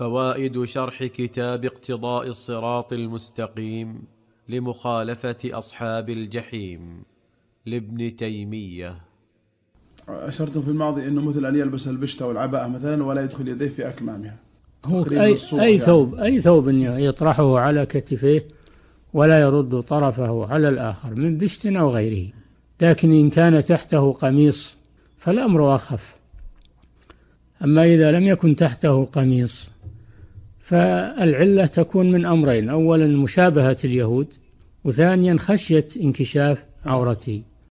فوائد شرح كتاب اقتضاء الصراط المستقيم لمخالفه اصحاب الجحيم لابن تيميه اشرتم في الماضي انه مثل ان يلبس البشته والعباءه مثلا ولا يدخل يديه في اكمامها هو اي اي يعني. ثوب يعني. اي ثوب يطرحه على كتفيه ولا يرد طرفه على الاخر من بشت او غيره لكن ان كان تحته قميص فالامر اخف اما اذا لم يكن تحته قميص فالعلة تكون من أمرين أولا مشابهة اليهود وثانيا خشية انكشاف عورته